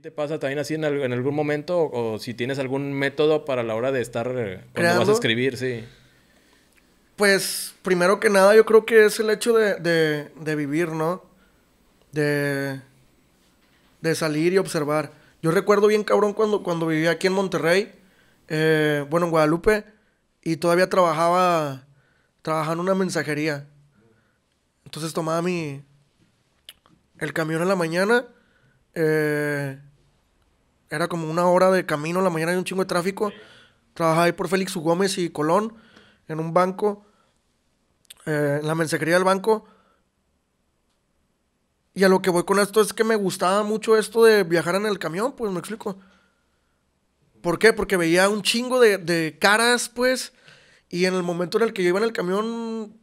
te pasa también así en, algún momento o, si tienes algún método para la hora de estar eh, cuando vas a escribir, sí? Pues primero que nada yo creo que es el hecho de, vivir, ¿no? De, de, salir y observar. Yo recuerdo bien cabrón cuando, cuando vivía aquí en Monterrey, eh, bueno, en Guadalupe, y todavía trabajaba, trabajando en una mensajería. Entonces tomaba mi, el camión en la mañana. Eh, era como una hora de camino, la mañana hay un chingo de tráfico. Trabajaba ahí por Félix Gómez y Colón, en un banco, eh, en la mensajería del banco. Y a lo que voy con esto es que me gustaba mucho esto de viajar en el camión, pues me explico. ¿Por qué? Porque veía un chingo de, de caras, pues. Y en el momento en el que yo iba en el camión,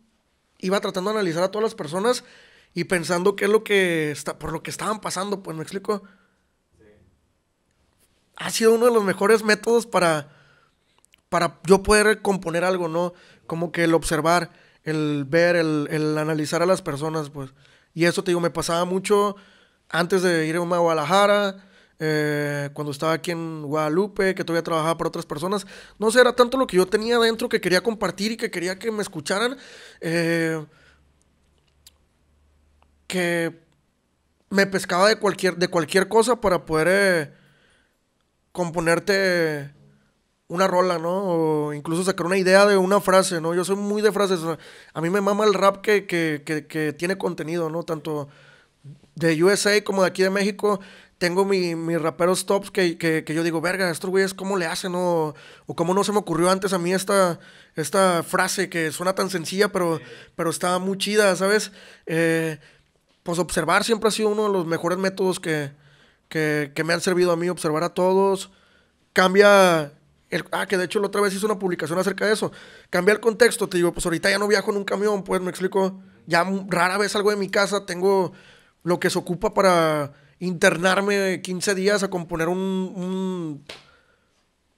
iba tratando de analizar a todas las personas y pensando qué es lo que está, por lo que estaban pasando, pues me explico ha sido uno de los mejores métodos para, para yo poder componer algo, ¿no? Como que el observar, el ver, el, analizar a las personas, pues. Y eso, te digo, me pasaba mucho antes de irme a Guadalajara, eh, cuando estaba aquí en Guadalupe, que todavía trabajaba para otras personas. No sé, era tanto lo que yo tenía dentro que quería compartir y que quería que me escucharan. Eh, que me pescaba de cualquier, de cualquier cosa para poder... Eh, componerte una rola, ¿no? O incluso sacar una idea de una frase, ¿no? Yo soy muy de frases. a mí me mama el rap que, tiene contenido, ¿no? Tanto de USA como de aquí de México. Tengo mis raperos tops que, yo digo, verga, estos güeyes, ¿cómo le hacen? ¿no? o cómo no se me ocurrió antes a mí esta, esta frase que suena tan sencilla, pero, pero está muy chida, ¿sabes? Eh, pues observar siempre ha sido uno de los mejores métodos que, que, me han servido a mí observar a todos. Cambia el, ah, que de hecho la otra vez hice una publicación acerca de eso. Cambia el contexto, te digo, pues ahorita ya no viajo en un camión, pues me explico. Ya rara vez salgo de mi casa, tengo lo que se ocupa para internarme 15 días a componer un,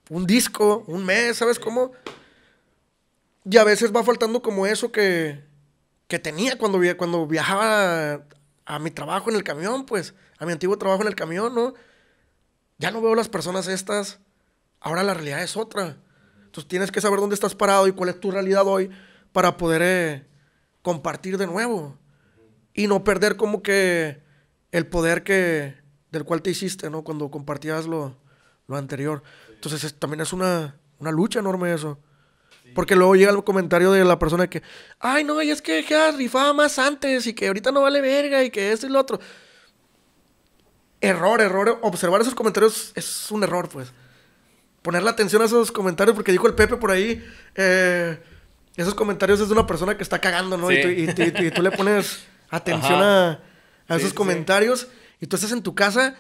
un, disco, un mes, ¿sabes cómo? Y a veces va faltando como eso que, que tenía cuando, cuando viajaba a mi trabajo en el camión, pues, a mi antiguo trabajo en el camión, ¿no? Ya no veo las personas estas, ahora la realidad es otra. Entonces tienes que saber dónde estás parado y cuál es tu realidad hoy para poder eh, compartir de nuevo y no perder como que el poder que del cual te hiciste, ¿no? Cuando compartías lo, anterior. Entonces también es una, una lucha enorme eso. Porque luego llega el comentario de la persona que, ay, no, y es que ya rifaba más antes y que ahorita no vale verga y que esto y lo otro. Error, error. Observar esos comentarios es un error, pues. Ponerle atención a esos comentarios, porque dijo el Pepe por ahí, eh, esos comentarios es de una persona que está cagando, ¿no? Y, tú, le pones atención a, esos comentarios y tú estás en tu casa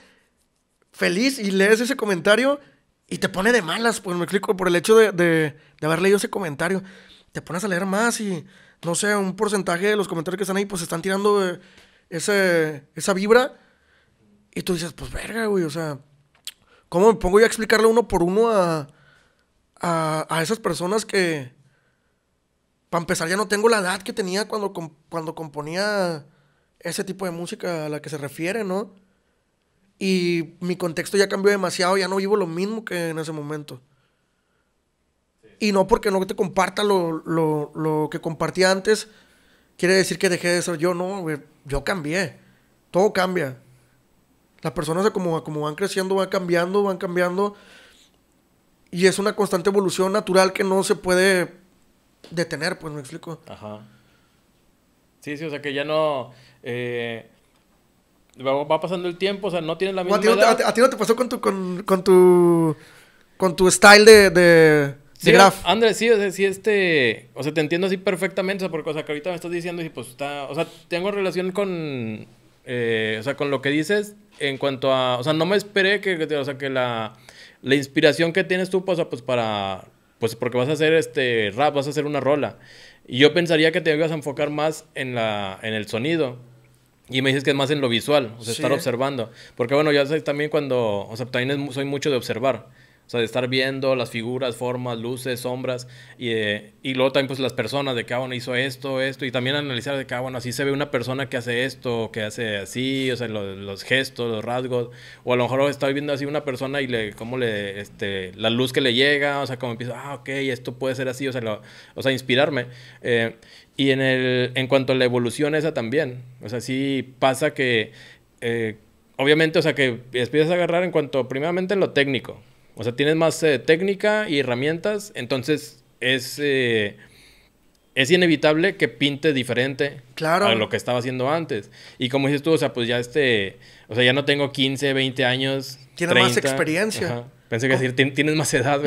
feliz y lees ese comentario y te pone de malas, pues me explico, por el hecho de, de, haber leído ese comentario. Te pones a leer más y, no sé, un porcentaje de los comentarios que están ahí, pues están tirando eh, ese, esa vibra. Y tú dices, pues verga, güey, o sea, ¿cómo me pongo yo a explicarle uno por uno a, esas personas que, para empezar, ya no tengo la edad que tenía cuando, cuando componía ese tipo de música a la que se refiere, ¿no? Y mi contexto ya cambió demasiado, ya no vivo lo mismo que en ese momento. Y no porque no te comparta lo, que compartí antes, quiere decir que dejé de ser yo. No, güey, yo cambié. Todo cambia. Las personas como, como van creciendo, van cambiando, van cambiando. Y es una constante evolución natural que no se puede detener, pues me explico. Ajá. Sí, sí, o sea que ya no... Eh, va, pasando el tiempo, o sea, no tienes la misma. A ti no, Te, pasó con tu, con, tu, con tu style de, de... Sí, Andrés, sí, o sí, este, o sea, te entiendo así perfectamente, o sea, porque, o sea, que ahorita me estás diciendo y pues está, o sea, tengo relación con, o sea, con lo que dices en cuanto a, o sea, no me esperé que, o sea, que la, la inspiración que tienes tú, pasa pues para, pues porque vas a hacer este rap, vas a hacer una rola. Y yo pensaría que te ibas a enfocar más en la, en el sonido. Y me dices que es más en lo visual, o sea, estar observando. Porque bueno, ya sabes también cuando, o sea, también soy mucho de observar. O sea, de estar viendo las figuras, formas, luces, sombras, y, eh, y luego también pues las personas de cada ah, uno hizo esto, esto, y también analizar de cada ah, uno, así se ve una persona que hace esto, que hace así, o sea, los gestos, los rasgos, o a lo mejor estoy viendo así una persona y le, cómo le, este, la luz que le llega, o sea, como empieza, ah, ok, esto puede ser así, o sea, o sea inspirarme. Eh, y en, el, en cuanto a la evolución esa también, o sea, sí pasa que... Eh, obviamente, o sea, que empiezas a agarrar en cuanto, primeramente, en lo técnico. O sea, tienes más eh, técnica y herramientas, entonces es, eh, es inevitable que pinte diferente a lo que estaba haciendo antes. Y como dices tú, o sea, pues ya este, o sea, ya no tengo 15, 20 años. Tienes más experiencia. Pensé que decir, tienes más edad.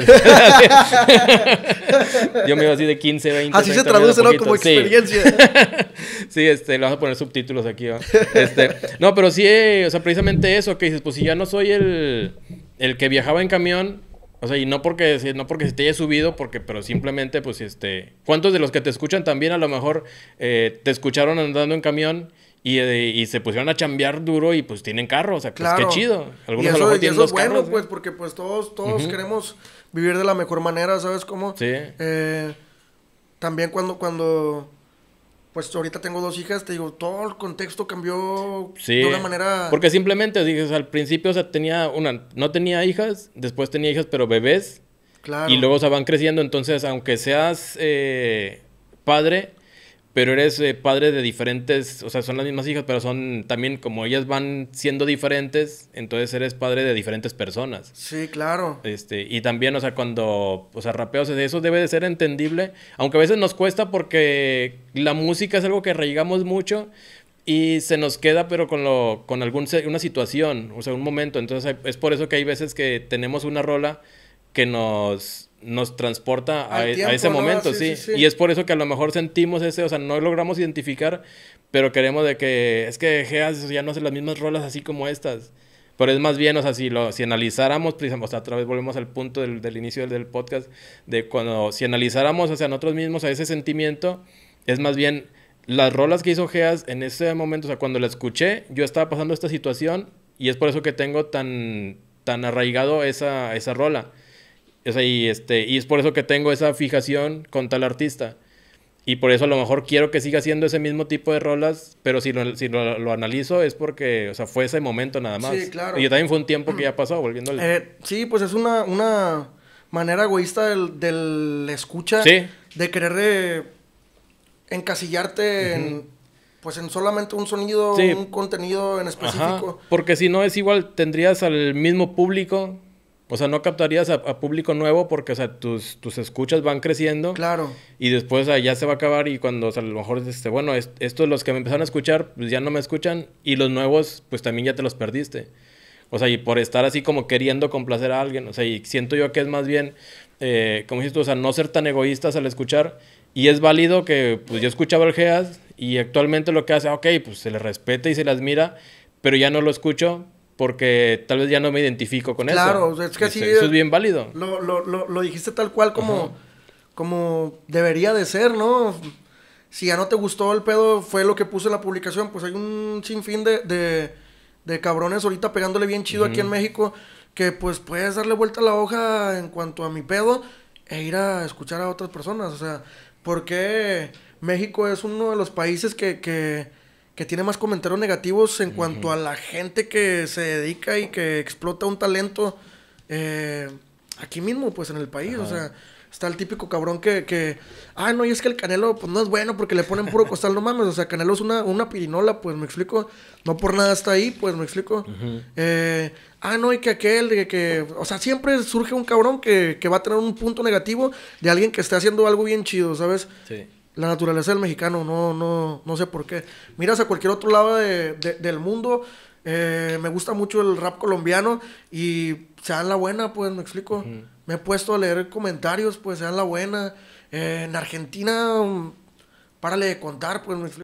Yo me iba así de 15, 20. Así se traduce, ¿no? Como experiencia. Sí. este, le vas a poner subtítulos aquí, ¿no? Este, no, pero sí, eh, o sea, precisamente eso que dices, pues si ya no soy el el que viajaba en camión, o sea, y no porque, no porque se te haya subido, porque, pero simplemente, pues, este, ¿cuántos de los que te escuchan también a lo mejor eh, te escucharon andando en camión? Eh, y, se pusieron a chambear duro y pues tienen carro, o sea, pues, qué chido. Algunos y lo tienen bueno, carros, pues, porque pues todos, todos queremos vivir de la mejor manera, ¿sabes cómo? Sí. Eh, también cuando, cuando pues ahorita tengo dos hijas, te digo, todo el contexto cambió de una manera. Porque simplemente, dices, al principio, o sea, tenía una, no tenía hijas, después tenía hijas, pero bebés. Claro. Y luego, se van creciendo, entonces, aunque seas eh, padre, pero eres eh, padre de diferentes, o sea, son las mismas hijas, pero son también como ellas van siendo diferentes, entonces eres padre de diferentes personas. Sí, claro. Este, y también, o sea, cuando, o sea, rapeos, eso debe de ser entendible, aunque a veces nos cuesta porque la música es algo que arraigamos mucho y se nos queda pero con lo con algún una situación, o sea, un momento, entonces es por eso que hay veces que tenemos una rola que nos nos transporta a, e-, ese momento, sí, Y es por eso que a lo mejor sentimos ese, o sea, no logramos identificar, pero queremos de que es que Geas ya no hace las mismas rolas así como estas. Pero es más bien, o sea, si, lo, si analizáramos, pues, a sea, otra vez volvemos al punto del, inicio del, podcast, de cuando, si analizáramos, hacia nosotros mismos, a ese sentimiento, es más bien las rolas que hizo Geas en ese momento, o sea, cuando la escuché, yo estaba pasando esta situación y es por eso que tengo tan, tan arraigado esa, esa rola y, este, y es por eso que tengo esa fijación con tal artista. Y por eso a lo mejor quiero que siga haciendo ese mismo tipo de rolas, pero si lo, si analizo es porque, sea, fue ese momento nada más. claro. Y también fue un tiempo que ya pasó, volviéndole. Eh, sí, pues es una, una manera egoísta del, del escucha. De querer eh, encasillarte en pues en solamente un sonido, un contenido en específico. porque si no es igual, tendrías al mismo público o sea, no captarías a, público nuevo porque, o sea, tus, tus escuchas van creciendo. Claro. Y después ya se va a acabar y cuando, o sea, a lo mejor, este, bueno, estos los que me empezaron a escuchar, pues ya no me escuchan y los nuevos, pues también ya te los perdiste. O sea, y por estar así como queriendo complacer a alguien, o sea, y siento yo que es más bien, eh, como dices tú, o sea, no ser tan egoístas al escuchar. Y es válido que, pues yo escuchaba el GEAS y actualmente lo que hace, ok, pues se le respeta y se le admira, pero ya no lo escucho porque tal vez ya no me identifico con eso. Claro, es que sí Eso es bien válido. Lo, lo, lo, dijiste tal cual como, como debería de ser, ¿no? Si ya no te gustó el pedo, fue lo que puse en la publicación, pues hay un sinfín de, de, cabrones ahorita pegándole bien chido aquí en México, que pues puedes darle vuelta a la hoja en cuanto a mi pedo e ir a escuchar a otras personas, o sea, porque México es uno de los países que que tiene más comentarios negativos en cuanto a la gente que se dedica y que explota un talento eh, aquí mismo, pues en el país. O sea, está el típico cabrón que, ah, no, y es que el Canelo pues, no es bueno porque le ponen puro costal, no mames. O sea, Canelo es una, pirinola, pues me explico. No por nada está ahí, pues me explico. eh, ah, no, y que aquel, que, que, o sea, siempre surge un cabrón que, que va a tener un punto negativo de alguien que está haciendo algo bien chido, ¿sabes? Sí. La naturaleza del mexicano, no, no, no sé por qué. Miras a cualquier otro lado de, del mundo, eh, me gusta mucho el rap colombiano y se dan la buena, pues, me explico. Me he puesto a leer comentarios, pues, se dan la buena. Eh, en Argentina, mm, párale de contar, pues, me explico.